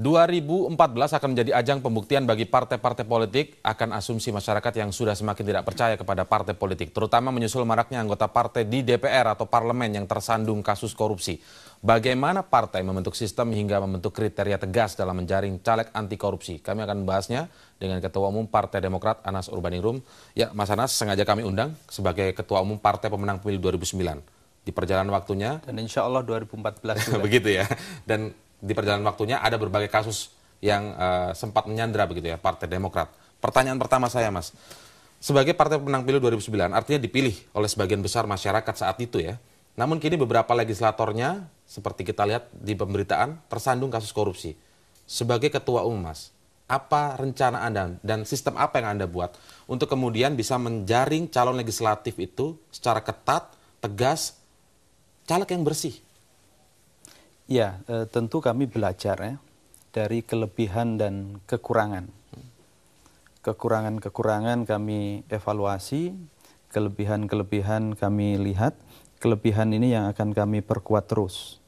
2014 akan menjadi ajang pembuktian bagi partai-partai politik akan asumsi masyarakat yang sudah semakin tidak percaya kepada partai politik, terutama menyusul maraknya anggota partai di DPR atau parlemen yang tersandung kasus korupsi. Bagaimana partai membentuk sistem hingga membentuk kriteria tegas dalam menjaring caleg anti korupsi? Kami akan membahasnya dengan Ketua Umum Partai Demokrat Anas Urbaningrum. Ya, Mas Anas sengaja kami undang sebagai Ketua Umum Partai Pemenang Pemilu 2009 di perjalanan waktunya. Dan insya Allah 2014 juga. Begitu ya. Dan di perjalanan waktunya ada berbagai kasus yang uh, sempat menyandra begitu ya Partai Demokrat. Pertanyaan pertama saya Mas, sebagai partai pemenang pilu 2009 artinya dipilih oleh sebagian besar masyarakat saat itu ya. Namun kini beberapa legislatornya seperti kita lihat di pemberitaan tersandung kasus korupsi. Sebagai ketua umum Mas, apa rencana Anda dan sistem apa yang Anda buat untuk kemudian bisa menjaring calon legislatif itu secara ketat, tegas, caleg yang bersih Ya, e, tentu kami belajar ya dari kelebihan dan kekurangan. Kekurangan-kekurangan kami evaluasi, kelebihan-kelebihan kami lihat, kelebihan ini yang akan kami perkuat terus.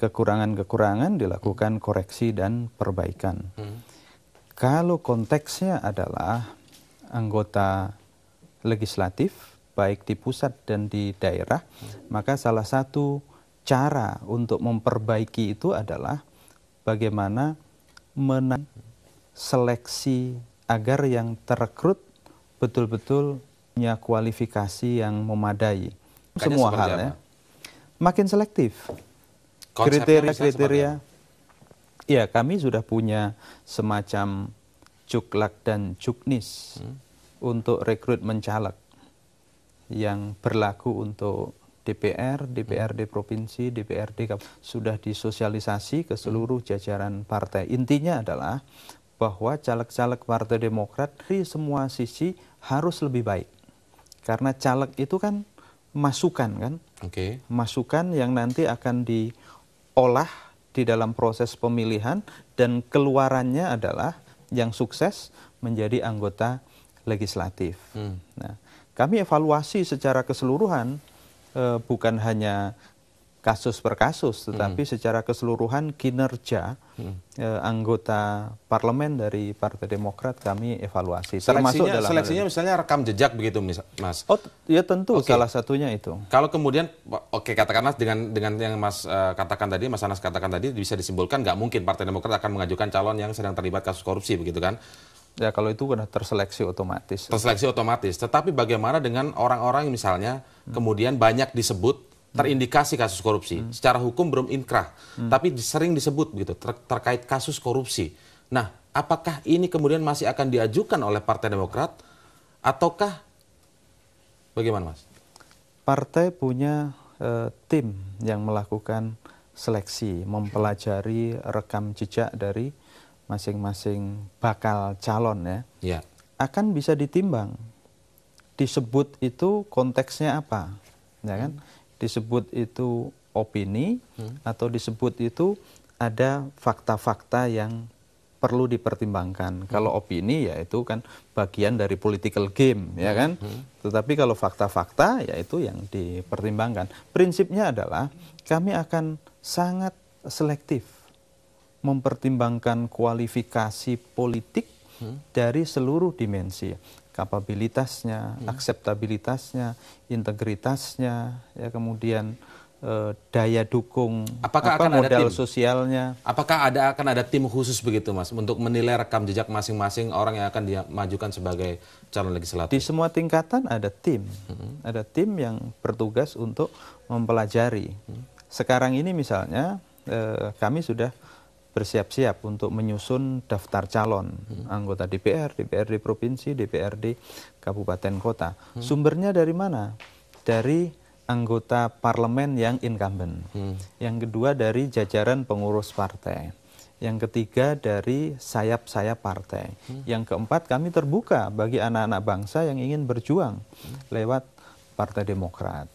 Kekurangan-kekurangan dilakukan hmm. koreksi dan perbaikan. Hmm. Kalau konteksnya adalah anggota legislatif, baik di pusat dan di daerah, hmm. maka salah satu cara untuk memperbaiki itu adalah bagaimana menang seleksi agar yang terekrut betul-betul punya kualifikasi yang memadai. Makanya Semua hal ya. Makin selektif. Kriteria-kriteria. Ya, kami sudah punya semacam cuklak dan cuknis hmm. untuk rekrutmen caleg yang berlaku untuk DPR, DPRD hmm. provinsi, DPRD sudah disosialisasi ke seluruh hmm. jajaran partai. Intinya adalah bahwa caleg-caleg Partai Demokrat di semua sisi harus lebih baik. Karena caleg itu kan masukan kan? Okay. Masukan yang nanti akan diolah di dalam proses pemilihan dan keluarannya adalah yang sukses menjadi anggota legislatif. Hmm. Nah, kami evaluasi secara keseluruhan Eh, bukan hanya kasus per kasus, tetapi hmm. secara keseluruhan kinerja hmm. eh, anggota parlemen dari Partai Demokrat kami evaluasi. Seleksinya, termasuk dalam seleksinya misalnya rekam jejak begitu, Mas. Oh, ya tentu okay. salah satunya itu. Kalau kemudian, oke okay, katakanlah dengan dengan yang Mas uh, katakan tadi, Mas Anas katakan tadi, bisa disimpulkan nggak mungkin Partai Demokrat akan mengajukan calon yang sedang terlibat kasus korupsi begitu kan? Ya kalau itu sudah terseleksi otomatis. Terseleksi otomatis. Tetapi bagaimana dengan orang-orang yang misalnya hmm. kemudian banyak disebut terindikasi kasus korupsi. Hmm. Secara hukum belum inkrah, hmm. tapi sering disebut begitu ter terkait kasus korupsi. Nah, apakah ini kemudian masih akan diajukan oleh Partai Demokrat ataukah bagaimana, Mas? Partai punya eh, tim yang melakukan seleksi, mempelajari rekam jejak dari masing-masing bakal calon ya, ya, akan bisa ditimbang. Disebut itu konteksnya apa, ya kan? Disebut itu opini hmm. atau disebut itu ada fakta-fakta yang perlu dipertimbangkan. Hmm. Kalau opini ya itu kan bagian dari political game, ya kan? Hmm. Tetapi kalau fakta-fakta ya itu yang dipertimbangkan. Prinsipnya adalah kami akan sangat selektif mempertimbangkan kualifikasi politik hmm. dari seluruh dimensi kapabilitasnya, hmm. akseptabilitasnya, integritasnya, ya kemudian e, daya dukung, apakah apa, akan modal ada tim? sosialnya. Apakah ada akan ada tim khusus begitu, Mas, untuk menilai rekam jejak masing-masing orang yang akan dia majukan sebagai calon legislatif? Di semua tingkatan ada tim, hmm. ada tim yang bertugas untuk mempelajari. Hmm. Sekarang ini misalnya e, kami sudah bersiap-siap untuk menyusun daftar calon hmm. anggota DPR, DPRD provinsi, DPRD kabupaten kota. Hmm. Sumbernya dari mana? Dari anggota parlemen yang incumbent. Hmm. Yang kedua dari jajaran pengurus partai. Yang ketiga dari sayap-sayap partai. Hmm. Yang keempat kami terbuka bagi anak-anak bangsa yang ingin berjuang hmm. lewat Partai Demokrat.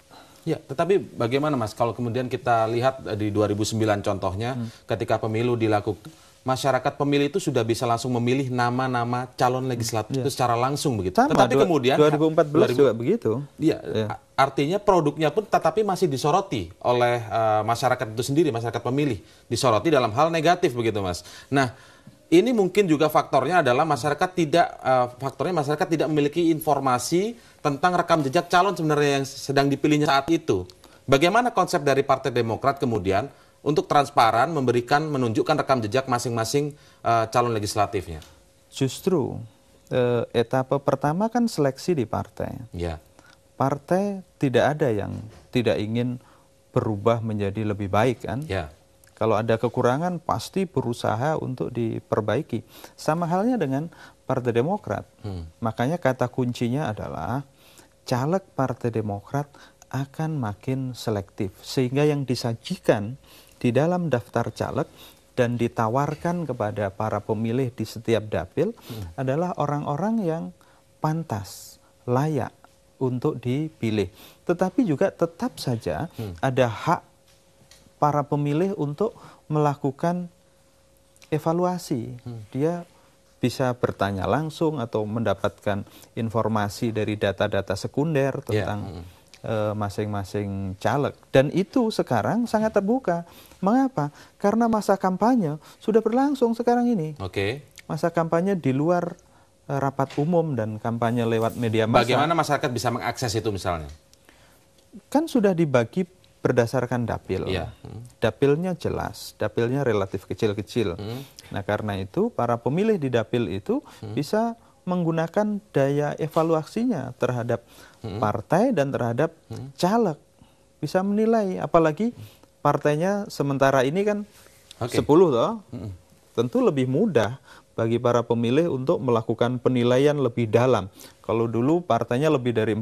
Ya, tetapi bagaimana Mas kalau kemudian kita lihat eh, di 2009 contohnya hmm. ketika pemilu dilakukan masyarakat pemilih itu sudah bisa langsung memilih nama-nama calon legislatif yeah. Hmm. itu ya. secara langsung begitu. Sama, tetapi dua, kemudian 2014 2000, juga begitu. Iya, yeah. artinya produknya pun tetapi masih disoroti oleh uh, masyarakat itu sendiri, masyarakat pemilih disoroti dalam hal negatif begitu, Mas. Nah, ini mungkin juga faktornya adalah masyarakat tidak uh, faktornya masyarakat tidak memiliki informasi tentang rekam jejak calon sebenarnya yang sedang dipilihnya saat itu. Bagaimana konsep dari Partai Demokrat kemudian untuk transparan memberikan menunjukkan rekam jejak masing-masing uh, calon legislatifnya? Justru uh, etapa pertama kan seleksi di partai. Ya. Partai tidak ada yang tidak ingin berubah menjadi lebih baik kan? Ya. Kalau ada kekurangan pasti berusaha untuk diperbaiki. Sama halnya dengan Partai Demokrat. Hmm. Makanya kata kuncinya adalah caleg Partai Demokrat akan makin selektif sehingga yang disajikan di dalam daftar caleg dan ditawarkan kepada para pemilih di setiap dapil hmm. adalah orang-orang yang pantas, layak untuk dipilih. Tetapi juga tetap saja hmm. ada hak para pemilih untuk melakukan evaluasi. Hmm. Dia bisa bertanya langsung atau mendapatkan informasi dari data-data sekunder ya, tentang hmm. eh, masing-masing yeah. uh, caleg. Dan itu sekarang sangat terbuka. Mengapa? Karena masa kampanye sudah berlangsung sekarang ini. Oke. Okay. Masa kampanye di luar eh, rapat umum dan kampanye lewat media massa. Bagaimana masyarakat bisa mengakses itu misalnya? Kan sudah dibagi berdasarkan dapil. Ya. Dapilnya jelas, dapilnya relatif kecil-kecil. Hmm. Nah, karena itu para pemilih di dapil itu hmm. bisa menggunakan daya evaluasinya terhadap hmm. partai dan terhadap hmm. caleg. Bisa menilai apalagi partainya sementara ini kan okay. 10 toh. Hmm. Tentu lebih mudah bagi para pemilih untuk melakukan penilaian lebih dalam. Kalau dulu partainya lebih dari 40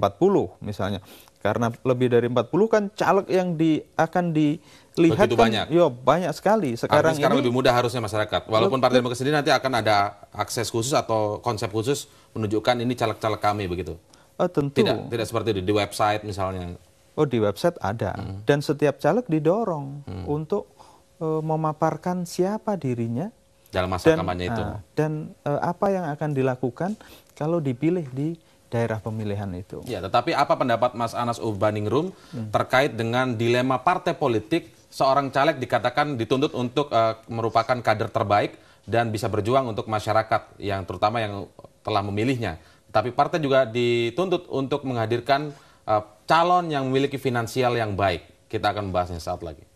misalnya. Karena lebih dari 40 kan caleg yang di, akan dilihat Begitu kan, banyak. Yo, iya, banyak sekali. Sekarang, Artinya sekarang ini, lebih mudah harusnya masyarakat. Walaupun Partai Demokrat sendiri nanti akan ada akses khusus atau konsep khusus menunjukkan ini caleg-caleg kami begitu. Oh, tentu. Tidak, tidak seperti di, di website misalnya. Oh, di website ada. Hmm. Dan setiap caleg didorong hmm. untuk e, memaparkan siapa dirinya, dalam masa dan, kampanye itu. Uh, dan uh, apa yang akan dilakukan kalau dipilih di daerah pemilihan itu. Ya, tetapi apa pendapat Mas Anas Urbaningrum hmm. terkait dengan dilema partai politik seorang caleg dikatakan dituntut untuk uh, merupakan kader terbaik dan bisa berjuang untuk masyarakat yang terutama yang telah memilihnya. Tapi partai juga dituntut untuk menghadirkan uh, calon yang memiliki finansial yang baik. Kita akan membahasnya saat lagi.